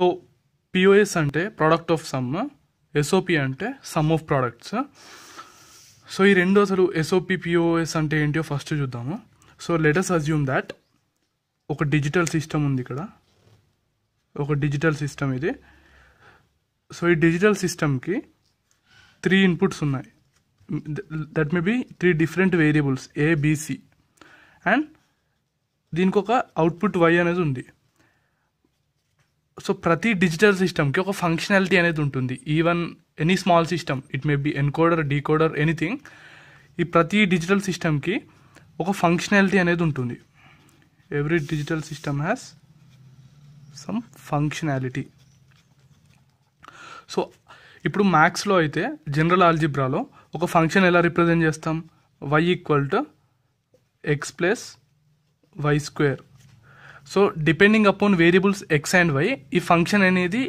so POS అంటే product of sum SOP అంటే sum of products so ఈ రెండు అసలు ఎస్ఓపి పిఓఎస్ అంటే ఏంటో ఫస్ట్ చూద్దాము సో లెటస్ అజ్యూమ్ దాట్ ఒక డిజిటల్ సిస్టమ్ ఉంది ఇక్కడ ఒక డిజిటల్ సిస్టమ్ ఇది సో ఈ డిజిటల్ సిస్టమ్కి త్రీ ఇన్పుట్స్ ఉన్నాయి that may be three different variables A B C and దీనికి ఒక అవుట్పుట్ వై అనేది ఉంది సో ప్రతి డిజిటల్ సిస్టమ్కి ఒక ఫంక్షనాలిటీ అనేది ఉంటుంది even any small system it may be encoder decoder anything ఈ ప్రతి డిజిటల్ సిస్టమ్కి ఒక ఫంక్షనాలిటీ అనేది ఉంటుంది every digital system has some functionality so ఇప్పుడు మ్యాథ్స్లో అయితే జనరల్ ఆల్జిబ్రాలో ఒక ఫంక్షన్ ఎలా రిప్రజెంట్ చేస్తాం Y equal to X plus Y square so depending upon variables X and Y ఈ ఫంక్షన్ అనేది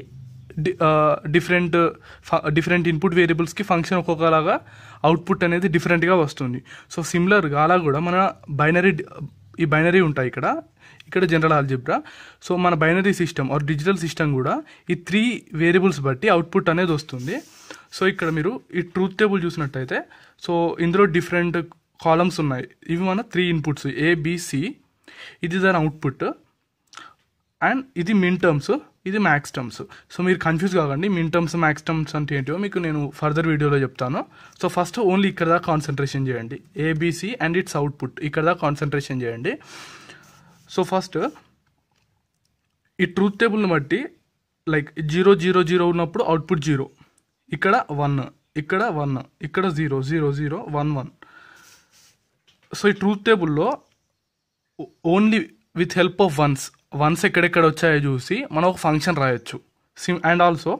డిఫరెంట్ డిఫరెంట్ ఇన్పుట్ వేరియబుల్స్కి ఫంక్షన్ ఒక్కొక్కలాగా అవుట్పుట్ అనేది డిఫరెంట్గా వస్తుంది సో సిమిలర్గా అలా కూడా మన బైనరీ ఈ బైనరీ ఉంటాయి ఇక్కడ ఇక్కడ జనరల్ ఆల్జిబ్రా సో మన binary system or digital system కూడా ఈ త్రీ వేరియబుల్స్ బట్టి అవుట్పుట్ అనేది వస్తుంది సో ఇక్కడ మీరు ఈ ట్రూత్ టేబుల్ చూసినట్టయితే సో ఇందులో డిఫరెంట్ కాలమ్స్ ఉన్నాయి ఇవి మన త్రీ ఇన్పుట్స్ ఏబిసి ఇది దాని అవుట్పుట్ అండ్ ఇది మిన్ టర్మ్స్ ఇది మ్యాక్స్ టర్మ్స్ సో మీరు కన్ఫ్యూజ్ కాకండి మిన్ టర్మ్స్ మ్యాక్స్ టర్మ్స్ అంటే ఏంటో మీకు నేను ఫర్దర్ వీడియోలో చెప్తాను సో ఫస్ట్ ఓన్లీ ఇక్కడ దాకా కాన్సన్ట్రేషన్ చేయండి ఏబీసీ అండ్ ఇట్స్ అవుట్పుట్ ఇక్కడ దాకా కాన్సన్ట్రేషన్ చేయండి సో ఫస్ట్ ఈ ట్రూత్ టేబుల్ని బట్టి లైక్ జీరో జీరో జీరో ఉన్నప్పుడు అవుట్పుట్ జీరో ఇక్కడ వన్ ఇక్కడ వన్ ఇక్కడ zero zero zero one one so ఈ ట్రూత్ టేబుల్లో only with help of ones ones ఎక్కడెక్కడ వచ్చాయో చూసి మనం ఒక ఫంక్షన్ రాయొచ్చు సిమ్ అండ్ ఆల్సో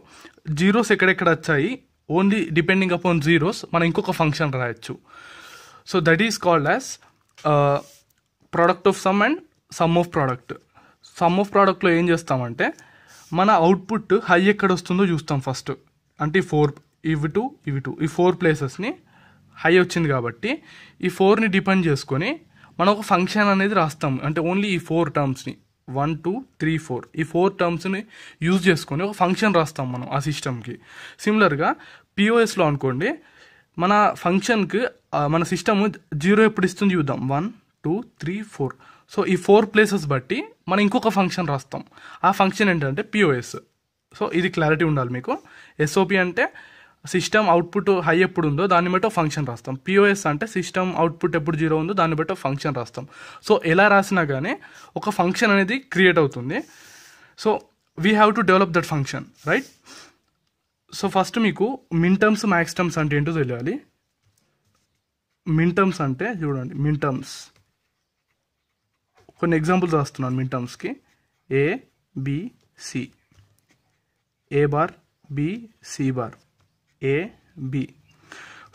జీరోస్ ఎక్కడెక్కడ వచ్చాయి ఓన్లీ డిపెండింగ్ అపాన్ జీరోస్ మనం ఇంకొక ఫంక్షన్ రాయొచ్చు so that is called as product of sum and sum of product sum of ప్రోడక్ట్లో ఏం చేస్తామంటే మన అవుట్పుట్ హై ఎక్కడ వస్తుందో చూస్తాం ఫస్ట్ అంటే ఫోర్ ఇవి టూ ఇవి టూ ఈ ఫోర్ ప్లేసెస్ని హై వచ్చింది కాబట్టి ఈ ఫోర్ని డిపెండ్ చేసుకొని మనం ఒక ఫంక్షన్ అనేది రాస్తాం అంటే ఓన్లీ ఈ ఫోర్ టర్మ్స్ని వన్ టూ త్రీ ఫోర్ ఈ ఫోర్ టర్మ్స్ని యూజ్ చేసుకొని ఒక ఫంక్షన్ రాస్తాం మనం ఆ సిస్టమ్కి సిమిలర్గా పిఓఎస్లో అనుకోండి మన ఫంక్షన్కి మన సిస్టమ్ జీరో ఎప్పుడు ఇస్తుంది చూద్దాం one two three four so ఈ ఫోర్ ప్లేసెస్ బట్టి మనం ఇంకొక ఫంక్షన్ రాస్తాం ఆ ఫంక్షన్ ఏంటంటే పిఓఎస్ సో ఇది క్లారిటీ ఉండాలి మీకు ఎస్ఓపి అంటే సిస్టమ్ అవుట్పుట్ హై ఎప్పుడు ఉందో దాన్ని బట్టి ఫంక్షన్ రాస్తాం పిఓఎస్ అంటే సిస్టమ్ అవుట్పుట్ ఎప్పుడు జీరో ఉందో దాన్ని బట్టి ఫంక్షన్ రాస్తాం సో ఎలా రాసినా కానీ ఒక ఫంక్షన్ అనేది క్రియేట్ అవుతుంది so we have to develop that function right so first మీకు మిన్ టర్మ్స్ మ్యాక్స్ టర్మ్స్ అంటే ఏంటో తెలియాలి మిన్ టర్మ్స్ అంటే చూడండి మిన్ టర్మ్స్ కొన్ని ఎగ్జాంపుల్స్ రాస్తున్నాను మిన్ టర్మ్స్కి A B C A bar B C bar A B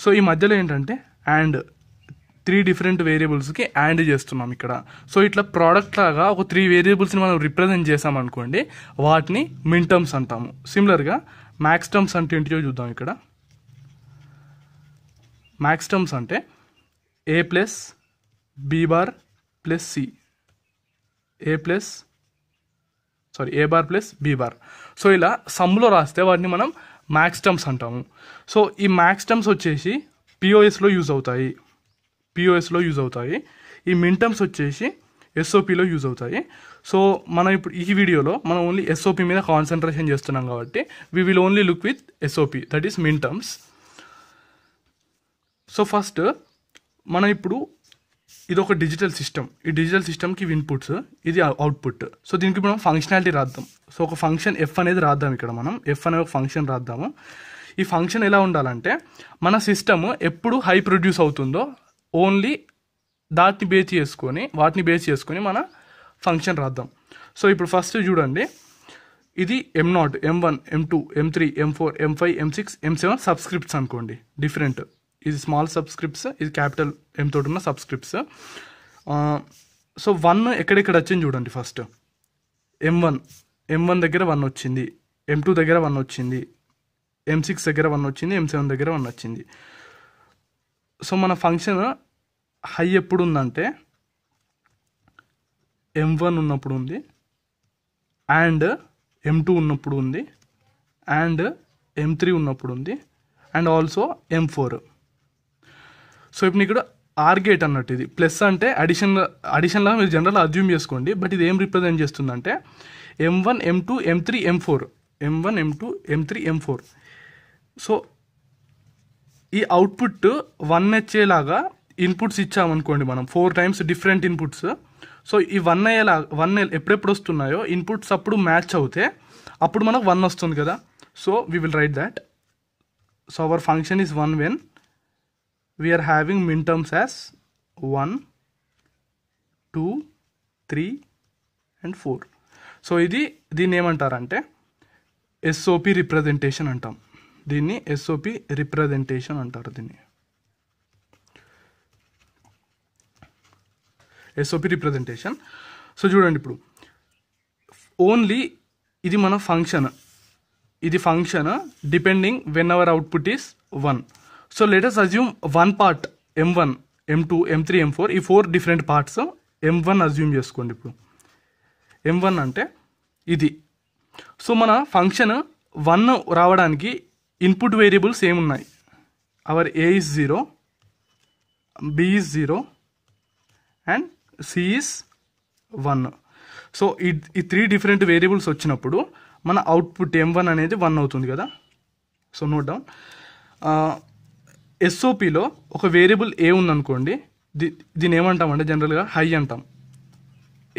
so ఈ మధ్యలో ఏంటంటే అండ్ త్రీ డిఫరెంట్ వేరియబుల్స్కి యాడ్ చేస్తున్నాం ఇక్కడ సో ఇట్లా ప్రోడక్ట్ లాగా ఒక త్రీ వేరియబుల్స్ని మనం రిప్రజెంట్ చేసామనుకోండి వాటిని మిన్ టర్మ్స్ అంటాము సిమిలర్గా మ్యాక్స్ టర్మ్స్ అంటే ఏంటియో చూద్దాం ఇక్కడ మ్యాక్స్ టర్మ్స్ అంటే A plus B bar bar plus C A plus sorry A bar plus B bar bar so ఇలా సమ్లో రాస్తే వాటిని మనం టర్మ్స్ అంటాము సో ఈ టర్మ్స్ వచ్చేసి పిఓఎస్లో యూజ్ అవుతాయి పిఓఎస్లో యూజ్ అవుతాయి ఈ మింటమ్స్ వచ్చేసి ఎస్ఓపిలో యూజ్ అవుతాయి సో మనం ఇప్పుడు ఈ వీడియోలో మనం ఓన్లీ ఎస్ఓపి మీద కాన్సన్ట్రేషన్ చేస్తున్నాం కాబట్టి we will only look with SOP that is minterms so first మనం ఇప్పుడు ఇది ఒక డిజిటల్ సిస్టమ్ ఈ డిజిటల్ సిస్టమ్కి ఇవి ఇన్పుట్స్ ఇది అవుట్పుట్ సో దీనికి మనం ఫంక్షనాలిటీ రాద్దాం సో ఒక ఫంక్షన్ ఎఫ్ అనేది రాద్దాం ఇక్కడ మనం ఎఫ్ అనే ఒక ఫంక్షన్ రాద్దాము ఈ ఫంక్షన్ ఎలా ఉండాలంటే మన సిస్టమ్ ఎప్పుడు హై ప్రొడ్యూస్ అవుతుందో ఓన్లీ దాటిని బేస్ చేసుకొని వాటిని బేస్ చేసుకొని మన ఫంక్షన్ రాద్దాం సో ఇప్పుడు ఫస్ట్ చూడండి ఇది M naught M one M two M three M four M five M six M seven subscripts అనుకోండి డిఫరెంట్ ఇది స్మాల్ సబ్స్క్రిప్ట్స్ ఇది క్యాపిటల్ ఎం తోటి ఉన్న సబ్స్క్రిప్ట్స్ సో వన్ ఎక్కడెక్కడ వచ్చింది చూడండి first M one M one దగ్గర వన్ వచ్చింది ఎం టూ దగ్గర వన్ వచ్చింది ఎం సిక్స్ దగ్గర వన్ వచ్చింది ఎం సెవెన్ దగ్గర వన్ వచ్చింది సో మన ఫంక్షన్ హై ఎప్పుడు ఉందంటే ఎం వన్ ఉన్నప్పుడు ఉంది అండ్ ఎం టూ ఉన్నప్పుడు ఉంది అండ్ ఎం త్రీ ఉన్నప్పుడు ఉంది and also M four so ఇప్పుడు నీకు ఆర్ గేట్ అన్నట్టు ఇది ప్లస్ అంటే అడిషన్ అడిషన్లా మీరు జనరల్ అజ్యూమ్ చేసుకోండి బట్ ఇది ఏం రిప్రజెంట్ చేస్తుందంటే M one M two M three M four M one M two M three M four so ఈ అవుట్పుట్ వన్ వచ్చేలాగా ఇన్పుట్స్ ఇచ్చామనుకోండి మనం four times different inputs so ఈ వన్ అయ్యేలా వన్ ఎప్పుడెప్పుడు వస్తున్నాయో ఇన్పుట్స్ అప్పుడు మ్యాచ్ అవుతే అప్పుడు మనకు వన్ వస్తుంది కదా so we will write that so our function is one when we are having minterms as 1 2 3 and four so ఇది దీన్ని ఏమంటారంటే ఎస్ఓపి రిప్రజెంటేషన్ అంటాం దీన్ని ఎస్ఓపి రిప్రజెంటేషన్ అంటారు దీన్ని ఎస్ఓపి రిప్రజెంటేషన్ సో చూడండి ఇప్పుడు ఓన్లీ ఇది మన ఫంక్షన్ ఇది function depending when our output is one so assume one part M one M two M three M four ఈ four different parts M one assume చేసుకోండి ఇప్పుడు ఎం వన్ అంటే ఇది సో మన ఫంక్షన్ వన్ రావడానికి input variables ఏమున్నాయి our A is zero B zero and C one so ఈ ఈ త్రీ డిఫరెంట్ వేరియబుల్స్ వచ్చినప్పుడు మన అవుట్పుట్ ఎం వన్ అనేది వన్ అవుతుంది కదా సో నోట్ డౌన్ ఎస్ఓపిలో ఒక వేరియబుల్ ఏ ఉందనుకోండి దీ దీని ఏమంటామంటే జనరల్గా హై అంటాం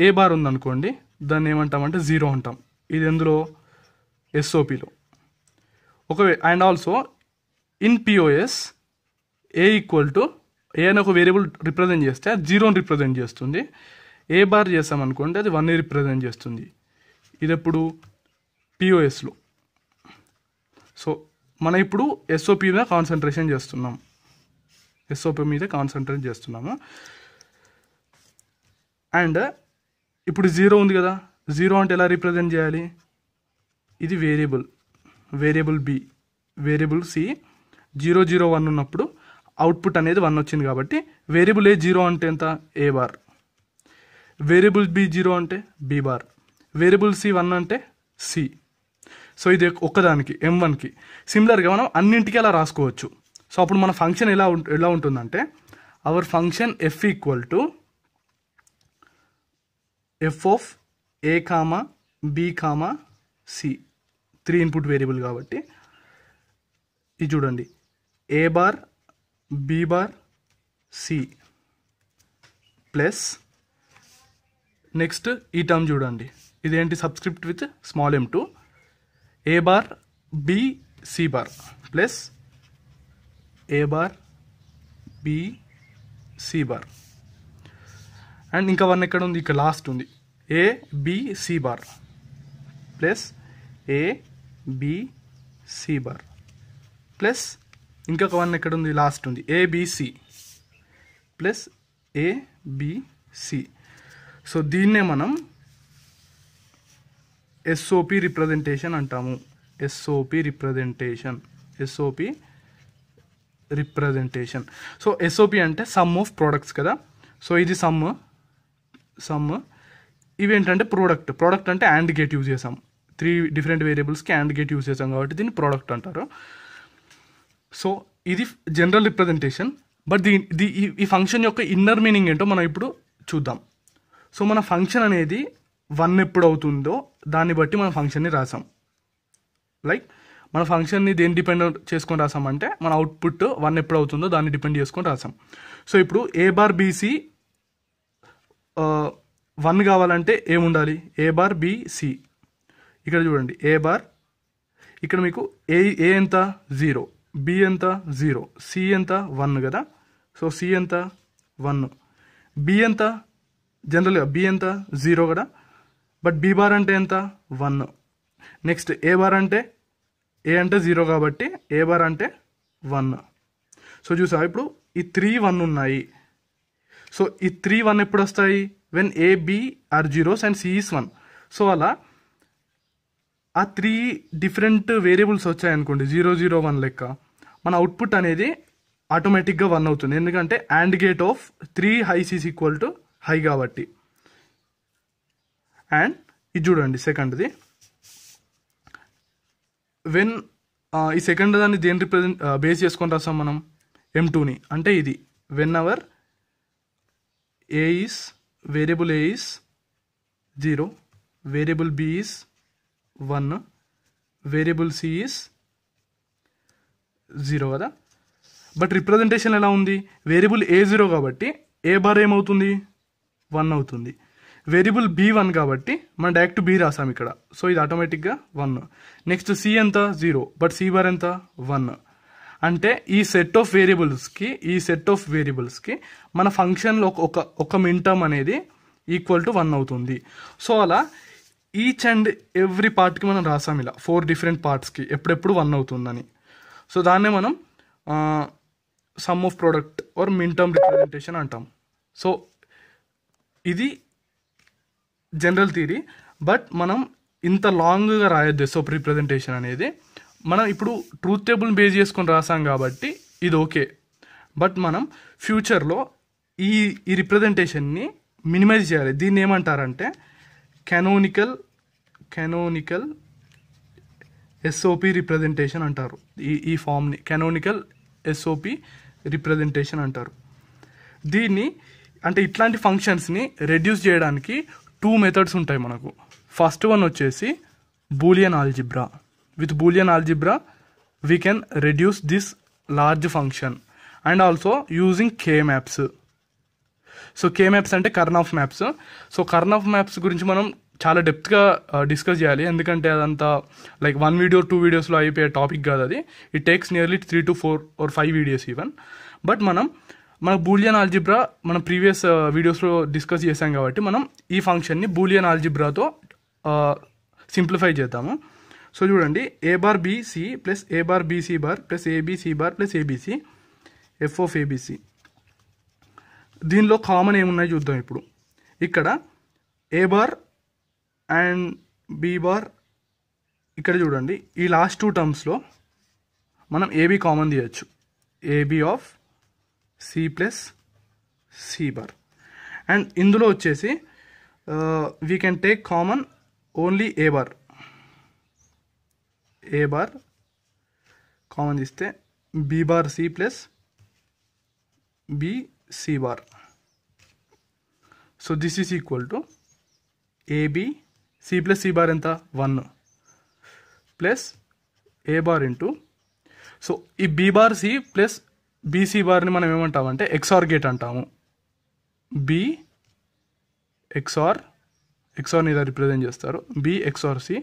ఏ బార్ ఉందనుకోండి దాన్ని ఏమంటామంటే జీరో అంటాం ఇది ఎందులో ఎస్ఓపిలో ఒక and also in POS A equal to A అని ఒక వేరియబుల్ రిప్రజెంట్ చేస్తే అది జీరోని రిప్రజెంట్ చేస్తుంది ఏ బార్ చేస్తామనుకోండి అది వన్ని రిప్రజెంట్ చేస్తుంది ఇది ఎప్పుడు పిఓఎస్లో సో మనం ఇప్పుడు ఎస్ఓపి మీద కాన్సన్ట్రేషన్ చేస్తున్నాం ఎస్ఓపి మీద కాన్సన్ట్రేట్ చేస్తున్నాము అండ్ ఇప్పుడు జీరో ఉంది కదా జీరో అంటే ఎలా రిప్రజెంట్ చేయాలి ఇది variable variable B variable C zero zero one ఉన్నప్పుడు అవుట్పుట్ అనేది వన్ వచ్చింది కాబట్టి వేరియబుల్ ఏ జీరో అంటే ఎంత A bar variable B zero అంటే B bar variable C one అంటే సి సో ఇది ఒక్కదానికి ఎం వన్కి సిమిలర్గా మనం అన్నింటికి అలా రాసుకోవచ్చు సో అప్పుడు మన ఫంక్షన్ ఎలా ఎలా ఉంటుందంటే our function F equal to F of A comma B comma C three input variable కాబట్టి ఇది చూడండి A bar B bar C plus next ఈ టర్మ్ చూడండి ఇదేంటి subscript with small M two A bar B C bar plus A bar B C bar and ఇంకా one ఎక్కడ ఉంది ఇక్కడ లాస్ట్ ఉంది A B C bar plus A B C bar plus ఇంకొక one ఎక్కడ ఉంది లాస్ట్ ఉంది ABC plus ABC so దీన్నే మనం ఎస్ఓపి రిప్రజెంటేషన్ అంటాము SOP representation SOP representation so SOP అంటే సమ్ ఆఫ్ ప్రోడక్ట్స్ కదా సో ఇది సమ్ సమ్ ఇవేంటంటే ప్రోడక్ట్ ప్రోడక్ట్ అంటే యాండ్ గేట్ యూజ్ చేసాం త్రీ డిఫరెంట్ వేరియబుల్స్కి యాండ్ గేట్ యూజ్ చేసాం కాబట్టి దీన్ని ప్రోడక్ట్ అంటారు సో ఇది జనరల్ రిప్రజెంటేషన్ బట్ దీ దీ ఈ ఫంక్షన్ యొక్క ఇన్నర్ మీనింగ్ ఏంటో మనం ఇప్పుడు చూద్దాం సో మన ఫంక్షన్ అనేది వన్ ఎప్పుడు అవుతుందో దాన్ని బట్టి మనం ఫంక్షన్ని రాసాం లైక్ మన ఫంక్షన్ని దేని డిపెండ్ చేసుకొని రాసామంటే మన అవుట్పుట్ వన్ ఎప్పుడు అవుతుందో దాన్ని డిపెండ్ చేసుకొని రాసాం సో ఇప్పుడు ఏ బార్ బీసీ వన్ కావాలంటే ఏముండాలి ఏ బార్ బీసీ ఇక్కడ చూడండి ఏ బార్ ఇక్కడ మీకు ఏ ఏ ఎంత జీరో బి ఎంత జీరో సి ఎంత వన్ కదా సో సి ఎంత వన్ బి ఎంత జనరల్గా బి ఎంత జీరో కదా బట్ బి బార్ అంటే ఎంత వన్ నెక్స్ట్ ఏ బార్ అంటే ఏ అంటే జీరో కాబట్టి ఏ బార్ అంటే వన్ సో చూసా ఇప్పుడు ఈ త్రీ వన్ ఉన్నాయి సో ఈ త్రీ వన్ ఎప్పుడు వస్తాయి when A B are zeros and C is one so అలా ఆ త్రీ డిఫరెంట్ వేరియబుల్స్ వచ్చాయనుకోండి జీరో జీరో వన్ లెక్క మన అవుట్పుట్ అనేది ఆటోమేటిక్గా వన్ అవుతుంది ఎందుకంటే and gate of three highs is equal to high కాబట్టి అండ్ ఇది చూడండి సెకండ్ది వెన్ ఈ సెకండ్ దాన్ని దేని రిప్రజెంట్ బేస్ చేసుకొని రాస్తాం మనం ఎం టూని అంటే ఇది when our A is variable A is zero variable B is one variable C is zero కదా బట్ రిప్రజెంటేషన్ ఎలా ఉంది వేరియబుల్ ఏ జీరో కాబట్టి ఏ బార్ ఏమవుతుంది వన్ అవుతుంది వేరియబుల్ బి వన్ కాబట్టి మనం డైరెక్ట్ బీ రాసాం ఇక్కడ సో ఇది ఆటోమేటిక్గా వన్ నెక్స్ట్ సి ఎంత జీరో బట్ సి బార్ ఎంత వన్ అంటే ఈ సెట్ ఆఫ్ వేరియబుల్స్కి ఈ సెట్ ఆఫ్ వేరియబుల్స్కి మన ఫంక్షన్లో ఒక ఒక మింటమ్ అనేది ఈక్వల్ టు వన్ అవుతుంది సో అలా ఈచ్ అండ్ ఎవ్రీ పార్ట్కి మనం రాసాం ఇలా ఫోర్ డిఫరెంట్ పార్ట్స్కి ఎప్పుడెప్పుడు వన్ అవుతుందని సో దాన్నే మనం sum of product or minterm representation అంటాం సో ఇది జనరల్ థీరీ బట్ మనం ఇంత లాంగ్గా రాయొద్దు ఎస్ఓపి రిప్రజెంటేషన్ అనేది మనం ఇప్పుడు ట్రూత్ టేబుల్ని బేస్ చేసుకొని రాసాం కాబట్టి ఇది ఓకే బట్ మనం ఫ్యూచర్లో ఈ ఈ రిప్రజెంటేషన్ని మినిమైజ్ చేయాలి దీన్ని ఏమంటారంటే కెనోనికల్ కెనోనికల్ ఎస్ఓపి రిప్రజెంటేషన్ అంటారు ఈ ఈ ఫామ్ని కెనోనికల్ ఎస్ఓపి రిప్రజెంటేషన్ అంటారు దీన్ని అంటే ఇట్లాంటి ఫంక్షన్స్ని రెడ్యూస్ చేయడానికి టూ మెథడ్స్ ఉంటాయి మనకు ఫస్ట్ వన్ వచ్చేసి Boolean algebra with Boolean algebra we can reduce this large function and also using K maps so K maps అంటే Karnaugh maps so Karnaugh maps గురించి మనం చాలా డెప్త్గా discuss uh, చేయాలి ఎందుకంటే అదంతా లైక్ వన్ వీడియో టూ వీడియోస్లో అయిపోయే టాపిక్ కాదు అది it takes nearly three to four or five videos even but మనం మనకు బూలియన్ ఆల్జిబ్రా మనం ప్రీవియస్ వీడియోస్లో డిస్కస్ చేసాం కాబట్టి మనం ఈ ఫంక్షన్ని బూలియన్ ఆల్జిబ్రాతో సింప్లిఫై చేద్దాము సో చూడండి A bar BC plus A bar BC bar plus ABC bar plus ABC F of ABC దీనిలో కామన్ ఏమున్నాయి చూద్దాం ఇప్పుడు ఇక్కడ A bar and B bar ఇక్కడ చూడండి ఈ లాస్ట్ టూ టర్మ్స్లో మనం ఏబీ కామన్ తీయచ్చు AB of C plus C bar and ఇందులో వచ్చేసి we can take common only A bar A bar common తీస్తే B bar C plus B C bar so this is equal to AB C plus C bar ఎంత one plus A bar into so ఈ B bar C plus BC బార్ని మనం అంటే XOR gate అంటాము B XOR ఎక్స్ఆర్ని ఇలా represent చేస్తారు B XOR C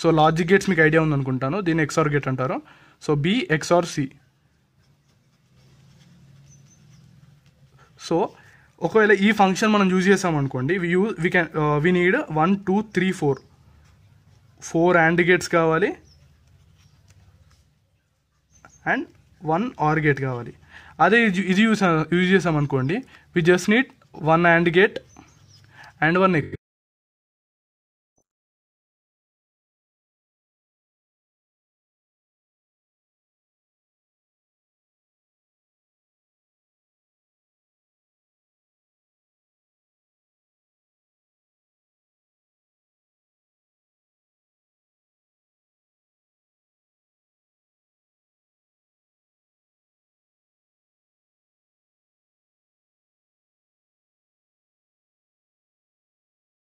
so logic gates మీకు ఐడియా ఉందనుకుంటాను దీన్ని ఎక్స్ఆర్ గేట్ అంటారు so B XOR C so ఒకవేళ ఈ ఫంక్షన్ మనం యూజ్ చేసామనుకోండి we you we can we need one two three four four AND gates కావాలి అండ్ వన్ ఆర్ గేట్ కావాలి అదే ఇది ఇది యూస్ యూజ్ చేసాం అనుకోండి we just need one AND gate and one